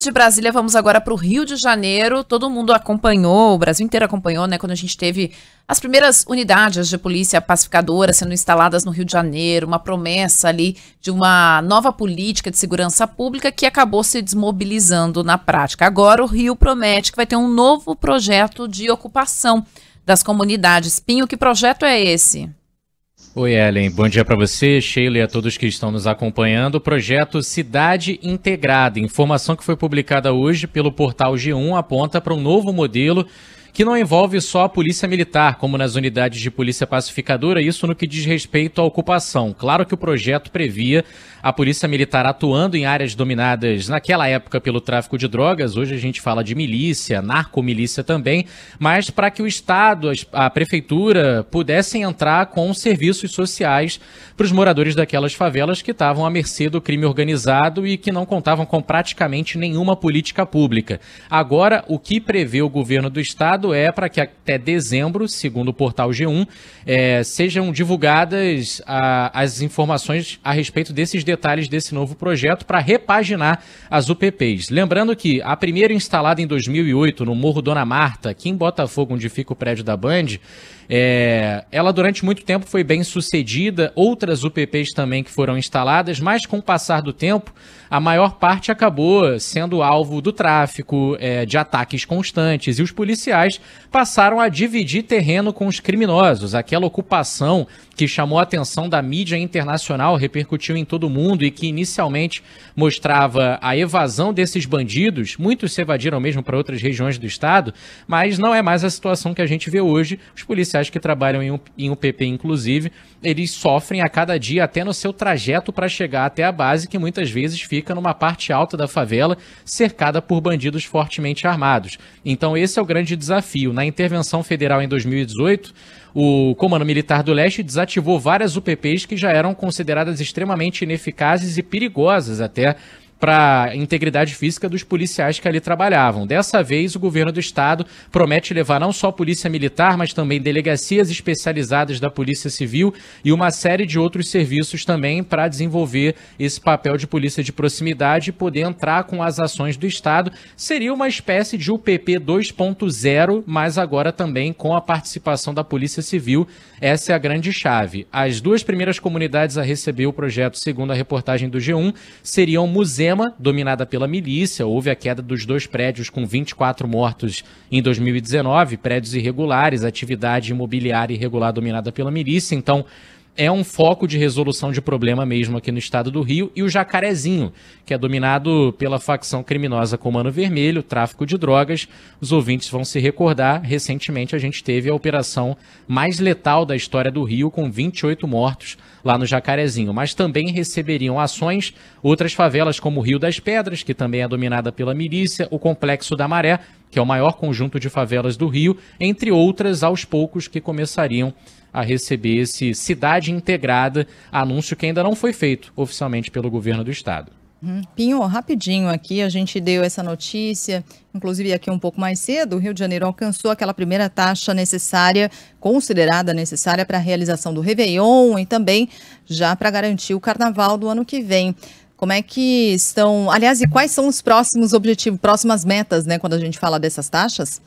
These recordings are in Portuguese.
De Brasília, vamos agora para o Rio de Janeiro. Todo mundo acompanhou, o Brasil inteiro acompanhou, né? Quando a gente teve as primeiras unidades de polícia pacificadora sendo instaladas no Rio de Janeiro, uma promessa ali de uma nova política de segurança pública que acabou se desmobilizando na prática. Agora o Rio promete que vai ter um novo projeto de ocupação das comunidades. Pinho, que projeto é esse? Oi, Ellen. Bom dia para você, Sheila e a todos que estão nos acompanhando. O projeto Cidade Integrada, informação que foi publicada hoje pelo portal G1, aponta para um novo modelo que não envolve só a polícia militar, como nas unidades de polícia pacificadora, isso no que diz respeito à ocupação. Claro que o projeto previa a polícia militar atuando em áreas dominadas naquela época pelo tráfico de drogas, hoje a gente fala de milícia, narcomilícia também, mas para que o Estado, a prefeitura, pudessem entrar com serviços sociais para os moradores daquelas favelas que estavam à mercê do crime organizado e que não contavam com praticamente nenhuma política pública. Agora, o que prevê o governo do Estado é para que até dezembro, segundo o portal G1, é, sejam divulgadas a, as informações a respeito desses detalhes desse novo projeto para repaginar as UPPs. Lembrando que a primeira instalada em 2008 no Morro Dona Marta, aqui em Botafogo, onde fica o prédio da Band, é, ela durante muito tempo foi bem sucedida, outras UPPs também que foram instaladas, mas com o passar do tempo, a maior parte acabou sendo alvo do tráfico, é, de ataques constantes, e os policiais passaram a dividir terreno com os criminosos. Aquela ocupação que chamou a atenção da mídia internacional, repercutiu em todo o mundo e que inicialmente mostrava a evasão desses bandidos, muitos se evadiram mesmo para outras regiões do estado, mas não é mais a situação que a gente vê hoje. Os policiais policiais que trabalham em, um, em UPP, inclusive, eles sofrem a cada dia, até no seu trajeto para chegar até a base, que muitas vezes fica numa parte alta da favela, cercada por bandidos fortemente armados. Então, esse é o grande desafio. Na intervenção federal em 2018, o Comando Militar do Leste desativou várias UPPs que já eram consideradas extremamente ineficazes e perigosas até para a integridade física dos policiais que ali trabalhavam. Dessa vez, o governo do estado promete levar não só a polícia militar, mas também delegacias especializadas da Polícia Civil e uma série de outros serviços também para desenvolver esse papel de polícia de proximidade e poder entrar com as ações do estado. Seria uma espécie de UPP 2.0, mas agora também com a participação da Polícia Civil. Essa é a grande chave. As duas primeiras comunidades a receber o projeto, segundo a reportagem do G1, seriam Museu dominada pela milícia. Houve a queda dos dois prédios com 24 mortos em 2019, prédios irregulares, atividade imobiliária irregular dominada pela milícia. Então, é um foco de resolução de problema mesmo aqui no estado do Rio, e o Jacarezinho, que é dominado pela facção criminosa Comando Vermelho, tráfico de drogas. Os ouvintes vão se recordar, recentemente a gente teve a operação mais letal da história do Rio, com 28 mortos lá no Jacarezinho, mas também receberiam ações outras favelas como o Rio das Pedras, que também é dominada pela milícia, o Complexo da Maré, que é o maior conjunto de favelas do Rio, entre outras, aos poucos, que começariam a receber esse Cidade Integrada, anúncio que ainda não foi feito oficialmente pelo governo do estado. Hum, Pinho, rapidinho aqui, a gente deu essa notícia, inclusive aqui um pouco mais cedo, o Rio de Janeiro alcançou aquela primeira taxa necessária, considerada necessária para a realização do Réveillon e também já para garantir o Carnaval do ano que vem. Como é que estão, aliás, e quais são os próximos objetivos, próximas metas, né, quando a gente fala dessas taxas?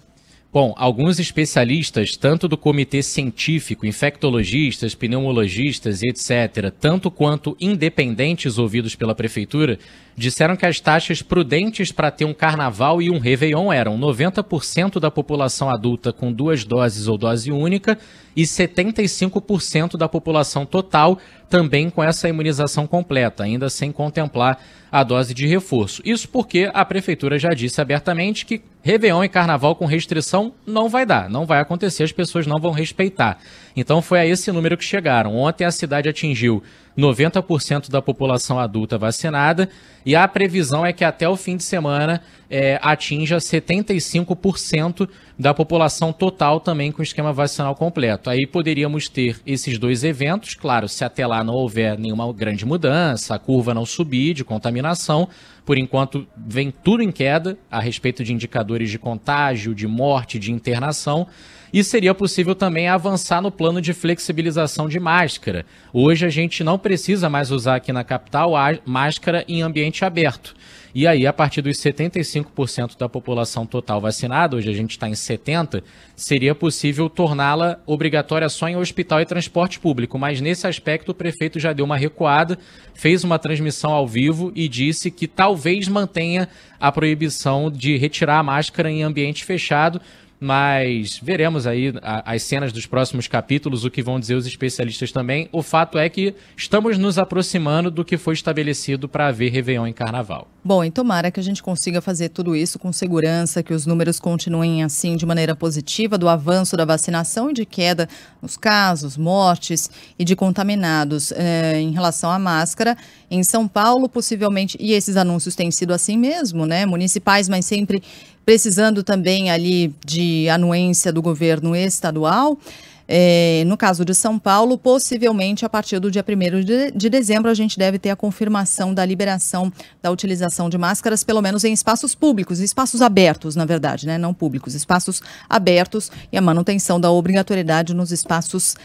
Bom, alguns especialistas, tanto do comitê científico, infectologistas, pneumologistas, etc., tanto quanto independentes ouvidos pela prefeitura, disseram que as taxas prudentes para ter um carnaval e um Réveillon eram 90% da população adulta com duas doses ou dose única e 75% da população total também com essa imunização completa, ainda sem contemplar a dose de reforço. Isso porque a prefeitura já disse abertamente que Réveillon e Carnaval com restrição não vai dar, não vai acontecer, as pessoas não vão respeitar. Então foi a esse número que chegaram. Ontem a cidade atingiu 90% da população adulta vacinada, e a previsão é que até o fim de semana é, atinja 75% da população total também com esquema vacinal completo. Aí poderíamos ter esses dois eventos, claro, se até lá não houver nenhuma grande mudança, a curva não subir de contaminação, por enquanto vem tudo em queda a respeito de indicadores de contágio, de morte, de internação. E seria possível também avançar no plano de flexibilização de máscara. Hoje a gente não precisa mais usar aqui na capital máscara em ambiente aberto. E aí, a partir dos 75% da população total vacinada, hoje a gente está em 70%, seria possível torná-la obrigatória só em hospital e transporte público. Mas nesse aspecto, o prefeito já deu uma recuada, fez uma transmissão ao vivo e disse que talvez mantenha a proibição de retirar a máscara em ambiente fechado mas veremos aí as cenas dos próximos capítulos, o que vão dizer os especialistas também. O fato é que estamos nos aproximando do que foi estabelecido para haver Réveillon em Carnaval. Bom, e tomara que a gente consiga fazer tudo isso com segurança, que os números continuem assim de maneira positiva, do avanço da vacinação e de queda nos casos, mortes e de contaminados. É, em relação à máscara, em São Paulo, possivelmente, e esses anúncios têm sido assim mesmo, né? Municipais, mas sempre precisando também ali de anuência do governo estadual. É, no caso de São Paulo, possivelmente a partir do dia 1 de, de dezembro, a gente deve ter a confirmação da liberação da utilização de máscaras, pelo menos em espaços públicos, espaços abertos, na verdade, né? não públicos, espaços abertos e a manutenção da obrigatoriedade nos espaços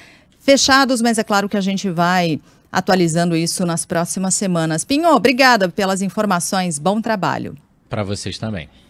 fechados, mas é claro que a gente vai atualizando isso nas próximas semanas. Pinho, obrigada pelas informações. Bom trabalho. Para vocês também.